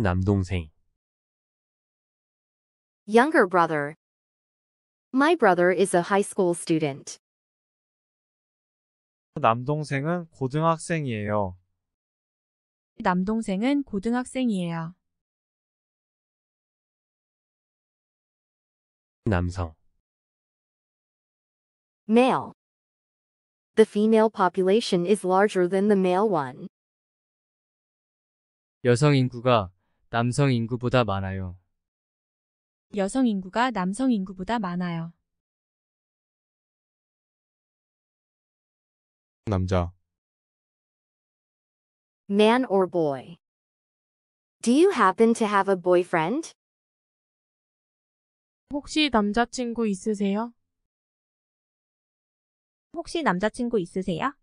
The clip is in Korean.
남동생 Younger brother My brother is a high school student. 남동생은 고등학생이에요. 남동생은 고등학생이에요. 남성 Male The female population is larger than the male one. 여성 인구가 남성 인구보다 많아요. 여성 인구가 남성 인구보다 많아요. 남자 man or boy. Do you happen to have a boyfriend? 혹시 남자친구 있으세요? 혹시 남자친구 있으세요?